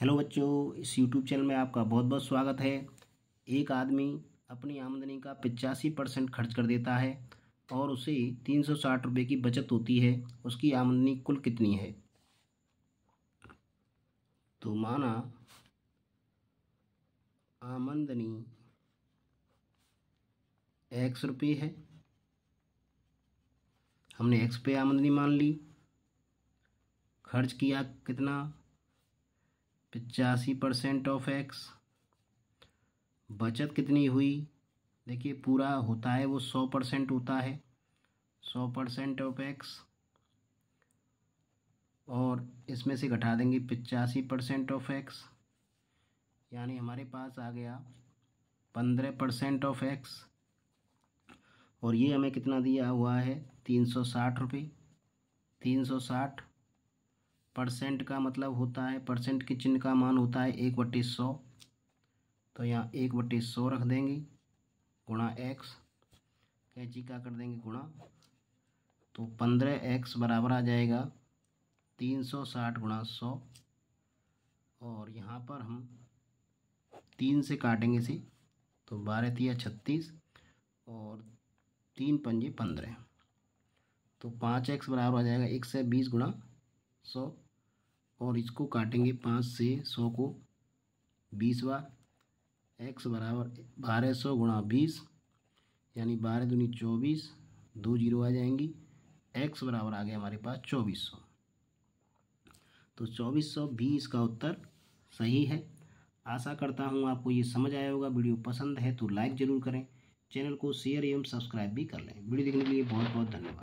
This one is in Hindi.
हेलो बच्चों इस यूट्यूब चैनल में आपका बहुत बहुत स्वागत है एक आदमी अपनी आमदनी का पचासी परसेंट खर्च कर देता है और उसे तीन सौ साठ रुपये की बचत होती है उसकी आमदनी कुल कितनी है तो माना आमदनी एक्स रुपये है हमने एक्स पे आमदनी मान ली खर्च किया कितना पचासी परसेंट ऑफ एक्स बचत कितनी हुई देखिए पूरा होता है वो सौ परसेंट होता है सौ परसेंट ऑफ एक्स और इसमें से घटा देंगे पचासी परसेंट ऑफ एक्स यानी हमारे पास आ गया पंद्रह परसेंट ऑफ एक्स और ये हमें कितना दिया हुआ है तीन सौ साठ रुपये तीन सौ साठ परसेंट का मतलब होता है परसेंट के चिन्ह का मान होता है एक बट्टी सौ तो यहाँ एक बट्टी सौ रख देंगे गुणा एक्स कैची का कर देंगे गुणा तो पंद्रह एक्स बराबर आ जाएगा तीन सौ साठ गुणा सौ और यहाँ पर हम तीन से काटेंगे इसे तो बारह तिया छत्तीस और तीन पंजे पंद्रह तो पाँच एक्स बराबर आ जाएगा एक से बीस गुणा सौ और इसको काटेंगे पाँच से सौ को बीस बार एक्स बराबर बारह सौ गुणा बीस यानी बारह दूनी चौबीस दो जीरो आ जाएंगी एक्स बराबर आ गया हमारे पास चौबीस सौ तो चौबीस सौ भी इसका उत्तर सही है आशा करता हूँ आपको ये समझ आया होगा वीडियो पसंद है तो लाइक ज़रूर करें चैनल को शेयर एवं सब्सक्राइब भी कर लें वीडियो देखने के लिए बहुत बहुत धन्यवाद